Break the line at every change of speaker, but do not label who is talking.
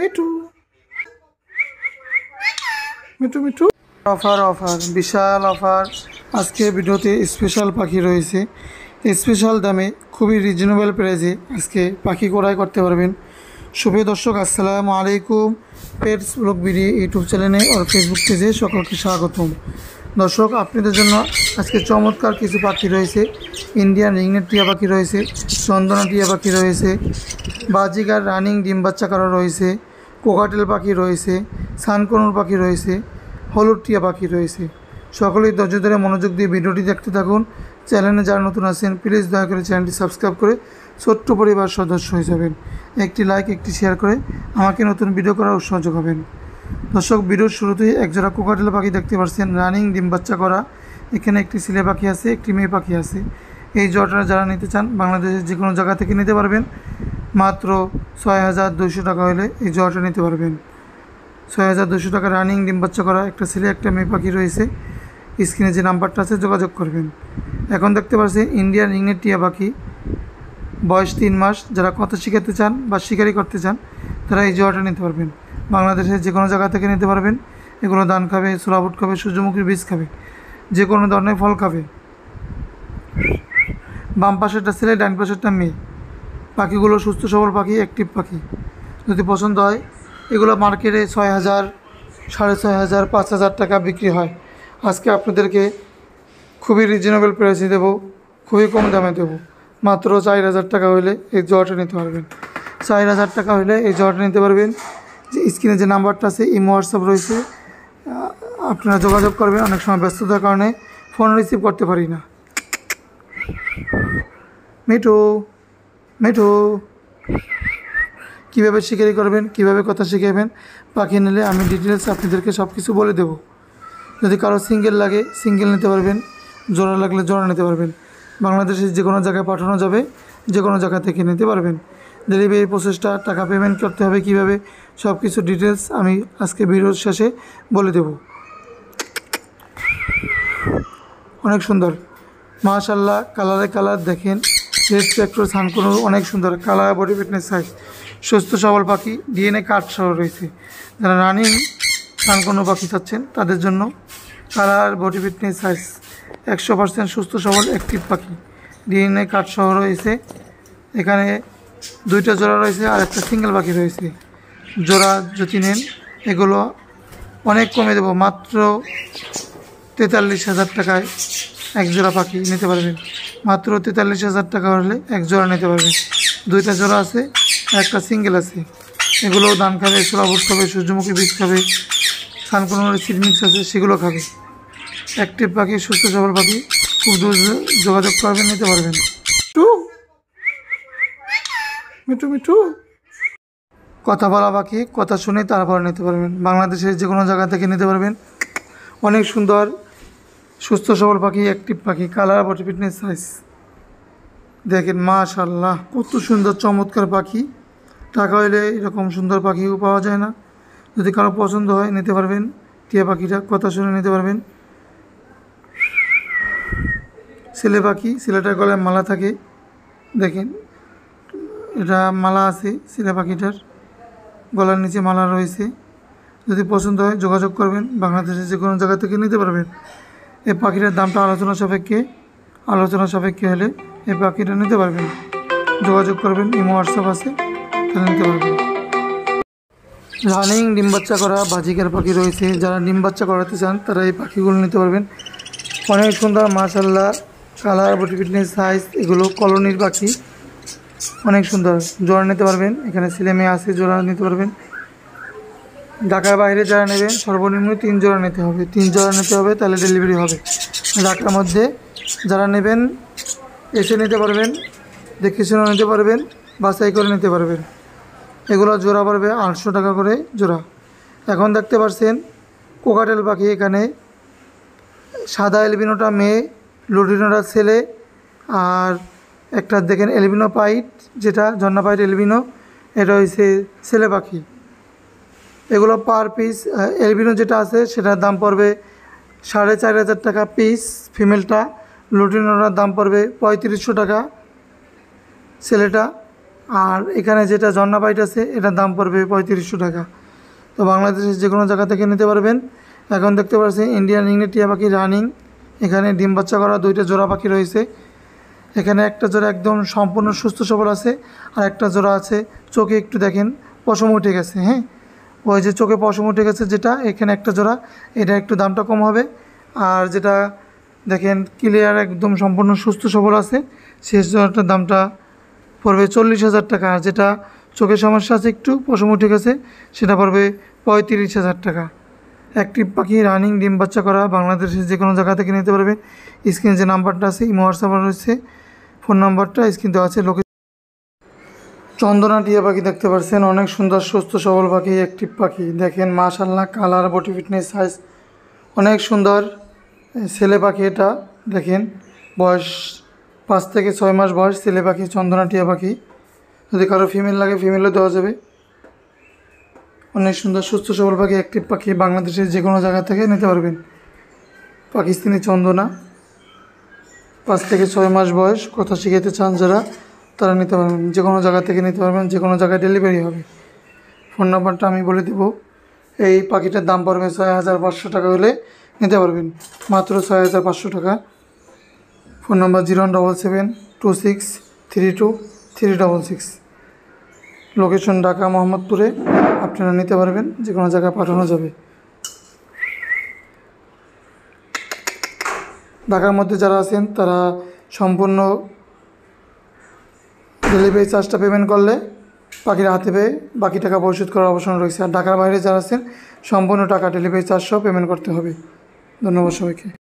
Mithu Mithu Mithu offer offer বিশাল offer আজকে ভিডিওতে স্পেশাল পাখি রয়েছে স্পেশাল দামে খুবই রিজনেবল প্রাইসে আজকে পাখি ক্রয় করতে পারবেন শুভে দর্শক আসসালামু আলাইকুম পেটস ব্লগ বিডি ইউটিউব চ্যানেলে আর ফেসবুক পেজে সকলকে স্বাগতম দর্শক আপনাদের জন্য আজকে চমৎকার কিছু পাখি রয়েছে ইন্ডিয়ান রিংনেট টিয়া পাখি রয়েছে চন্দনা টিয়া পাখি রয়েছে বাজিকার রানিং ডিম বাচ্চা করা রয়েছে কোকাটেল পাখি রয়েছে সানকনুর পাখি রয়েছে হলুটিয়া পাখি রয়েছে সকলেই ধৈর্য ধরে মনোযোগ দিয়ে ভিডিওটি দেখতে থাকুন চ্যানেলে যারা নতুন আছেন প্লিজ দয়া করে চ্যানেলটি সাবস্ক্রাইব করে ছোট্ট পরিবার সদস্য হয়ে যাবেন একটি লাইক একটি শেয়ার করে আমাকে নতুন ভিডিও করার উৎসাহ হবেন দর্শক ভিডিওর শুরুতেই একজোড়া কোকাটেল পাখি দেখতে পাচ্ছেন রানিং ডিম বাচ্চা করা এখানে একটি ছেলে পাখি আছে একটি মেয়ে পাখি আছে এই জটরা যারা নিতে চান বাংলাদেশের যে কোনো জায়গা থেকে নিতে পারবেন মাত্র ছয় হাজার দুশো টাকা হলে এই জলটা নিতে পারবেন ছয় হাজার দুশো টাকা রানিং ডিম বাচ্চা করা একটা ছেলে একটা মেয়ে পাখি রয়েছে স্ক্রিনে যে নাম্বারটা আছে যোগাযোগ করবেন এখন দেখতে পাচ্ছি ইন্ডিয়ান ইংনের টিয়া পাখি বয়স তিন মাস যারা কথা শিখাতে চান বা শিকারি করতে চান তারা এই জোয়াটা নিতে পারবেন বাংলাদেশের যে কোনো জায়গা থেকে নিতে পারবেন এগুলো ধান খাবে সোলাবুট খাবে সূর্যমুখীর বীজ খাবে যে কোনো ধরনের ফল খাবে বাম পাশেরটা ছেলে ডান পাশেরটা মেয়ে পাখিগুলো সুস্থ সবল পাখি অ্যাক্টিভ পাখি যদি পছন্দ হয় এগুলো মার্কেটে ছয় হাজার সাড়ে ছয় হাজার পাঁচ হাজার টাকা বিক্রি হয় আজকে আপনাদেরকে খুবই রিজনেবল প্রাইসে দেবো খুবই কম দামে দেবো মাত্র চার হাজার টাকা হলে এই জ্বরটা নিতে পারবেন চার হাজার টাকা হলে এই জ্বরটা নিতে পারবেন যে স্ক্রিনে যে নাম্বারটা আছে ইমো হোয়াটসঅ্যাপ রয়েছে আপনারা যোগাযোগ করবেন অনেক সময় ব্যস্ততার কারণে ফোন রিসিভ করতে পারি না মিটু মেঠো কীভাবে শিকারি করবেন কিভাবে কথা শিখাবেন পাখি নিলে আমি ডিটেলস আপনাদেরকে সব কিছু বলে দেব যদি কারো সিঙ্গেল লাগে সিঙ্গেল নিতে পারবেন জোড়া লাগলে জোড়া নিতে পারবেন বাংলাদেশে যে কোনো জায়গায় পাঠানো যাবে যে কোনো জায়গা থেকে নিতে পারবেন ডেলিভারি প্রসেসটা টাকা পেমেন্ট করতে হবে কিভাবে সব কিছু ডিটেলস আমি আজকে ভিডিওর শেষে বলে দেব অনেক সুন্দর মাশাল্লাহ কালারে কালার দেখেন লেস স্পেক্ট্রো সানকোনোর অনেক সুন্দর কালার বডি ফিটনেস সাইজ সুস্থ সবল পাখি ডিএনএ কার্ড সহ রয়েছে যারা রানিং সানকোনো পাখি চাচ্ছেন তাদের জন্য কালার বডি ফিটনেস সাইজ একশো পার্সেন্ট সুস্থ সবল অ্যাক্টিভ পাখি ডিএনএ কার্ড সহ রয়েছে এখানে দুইটা জোড়া রয়েছে আর একটা সিঙ্গেল পাখি রয়েছে জোড়া যদি নেন এগুলো অনেক কমে দেবো মাত্র তেতাল্লিশ হাজার টাকায় এক জোড়া পাখি নিতে পারবেন মাত্র তেতাল্লিশ হাজার টাকা হলে এক জোড়া নিতে পারবেন দুইটা জোড়া আছে একটা সিঙ্গেল আছে এগুলোও ধান খাবে সোলাবুট খাবে সূর্যমুখী বীজ খাবে সানকুনোর সিড মিক্স আছে সেগুলো খাবে একটি পাখি সুস্থ সবল পাখি খুব দূর যোগাযোগ করবেন নিতে পারবেন টু মিঠু মিঠু কথা বলা পাখি কথা শুনে তারপর নিতে পারবেন বাংলাদেশের যে কোনো জায়গা থেকে নিতে পারবেন অনেক সুন্দর সুস্থ সবল পাখি অ্যাক্টিভ পাখি কালার বটি ফিটনেস সাইজ দেখেন মাশাল্লাহ কত সুন্দর চমৎকার পাখি টাকা হইলে এরকম সুন্দর পাখিও পাওয়া যায় না যদি কারো পছন্দ হয় নিতে পারবেন টিয়া পাখিটা কথা শুনে নিতে পারবেন ছেলে পাখি ছেলেটার গলায় মালা থাকে দেখেন এটা মালা আছে ছেলে পাখিটার গলার নিচে মালা রয়েছে যদি পছন্দ হয় যোগাযোগ করবেন বাংলাদেশের যে কোনো জায়গা থেকে নিতে পারবেন এই পাখিটার দামটা আলোচনা সাপেক্ষে আলোচনা সাপেক্ষে হলে এই পাখিটা নিতে পারবেন যোগাযোগ করবেন ইমো হোয়াটসঅ্যাপ আছে তাহলে নিতে পারবেন রানিং ডিম বাচ্চা করা বাজিকার পাখি রয়েছে যারা ডিম বাচ্চা করাতে চান তারা এই পাখিগুলো নিতে পারবেন অনেক সুন্দর মার্শাল্লাহ কালার বডি ফিটনেস সাইজ এগুলো কলোনির পাখি অনেক সুন্দর জোড়া নিতে পারবেন এখানে ছেলে মেয়ে আছে জোড়া নিতে পারবেন ঢাকার বাইরে যারা নেবেন সর্বনিম্ন তিন জোড়া নিতে হবে তিন জোড়া নিতে হবে তাহলে ডেলিভারি হবে ঢাকার মধ্যে যারা নেবেন এসে নিতে পারবেন দেখে শুনে নিতে পারবেন বাছাই করে নিতে পারবেন এগুলো জোড়া পড়বে আটশো টাকা করে জোড়া এখন দেখতে পাচ্ছেন কোকাটেল পাখি এখানে সাদা এলবিনোটা মেয়ে লুডিনোটা ছেলে আর একটা দেখেন এলবিনো পাইট যেটা জন্না পাইট এলবিনো এটা হয়েছে ছেলে পাখি এগুলো পার পিস এলবিনো যেটা আছে সেটার দাম পড়বে সাড়ে চার হাজার টাকা পিস ফিমেলটা লুটিনোটার দাম পড়বে পঁয়ত্রিশশো টাকা ছেলেটা আর এখানে যেটা ঝর্ণা বাইট আছে এটার দাম পড়বে পঁয়ত্রিশশো টাকা তো বাংলাদেশের যে কোনো জায়গা থেকে নিতে পারবেন এখন দেখতে পাচ্ছি ইন্ডিয়ান ইংনে টিয়া পাখি রানিং এখানে ডিম বাচ্চা করা দুইটা জোড়া পাখি রয়েছে এখানে একটা জোড়া একদম সম্পূর্ণ সুস্থ সবল আছে আর একটা জোড়া আছে চোখে একটু দেখেন পশম উঠে গেছে হ্যাঁ ওই যে চোখে পশম উঠে গেছে যেটা এখানে একটা জোড়া এটা একটু দামটা কম হবে আর যেটা দেখেন ক্লিয়ার একদম সম্পূর্ণ সুস্থ সবল আছে শেষ জোড়াটার দামটা পড়বে চল্লিশ হাজার টাকা আর যেটা চোখের সমস্যা আছে একটু পশম উঠে গেছে সেটা পড়বে পঁয়ত্রিশ হাজার টাকা একটি পাখি রানিং ডিম বাচ্চা করা বাংলাদেশের যে কোনো জায়গা থেকে নিতে পারবেন স্ক্রিনে যে নাম্বারটা আছে ইমো হোয়াটসঅ্যাপ রয়েছে ফোন নাম্বারটা স্ক্রিন দেওয়া আছে লোকে চন্দনা টিয়া পাখি দেখতে পাচ্ছেন অনেক সুন্দর সুস্থ সবল পাখি একটি পাখি দেখেন মাশাল্লাহ কালার বটি ফিটনেস সাইজ অনেক সুন্দর ছেলে পাখি এটা দেখেন বয়স পাঁচ থেকে ছয় মাস বয়স ছেলে পাখি চন্দনা টিয়া পাখি যদি কারো ফিমেল লাগে ফিমেলও দেওয়া যাবে অনেক সুন্দর সুস্থ সবল পাখি অ্যাক্টিভ পাখি বাংলাদেশের যে কোনো জায়গা থেকে নিতে পারবেন পাকিস্তানি চন্দনা পাঁচ থেকে ছয় মাস বয়স কথা শিখাতে চান যারা তারা নিতে পারবেন যে কোনো জায়গা থেকে নিতে পারবেন যে কোনো জায়গায় ডেলিভারি হবে ফোন নাম্বারটা আমি বলে দেবো এই পাখিটার দাম পড়বে ছয় হাজার পাঁচশো টাকা হলে নিতে পারবেন মাত্র ছয় হাজার পাঁচশো টাকা phone number zero one double seven two six three two three double six location Dhaka মোহাম্মদপুরে আপনারা নিতে পারবেন যে কোনো জায়গায় পাঠানো যাবে ঢাকার মধ্যে যারা আছেন তারা সম্পূর্ণ ডেলিভারি চার্জটা পেমেন্ট করলে পাখিরা হাতে পেয়ে বাকি টাকা পরিশোধ করার অবসর রয়েছে আর ঢাকার বাইরে যারা আছেন সম্পূর্ণ টাকা ডেলিভারি চার্জ সহ পেমেন্ট করতে হবে ধন্যবাদ সবাইকে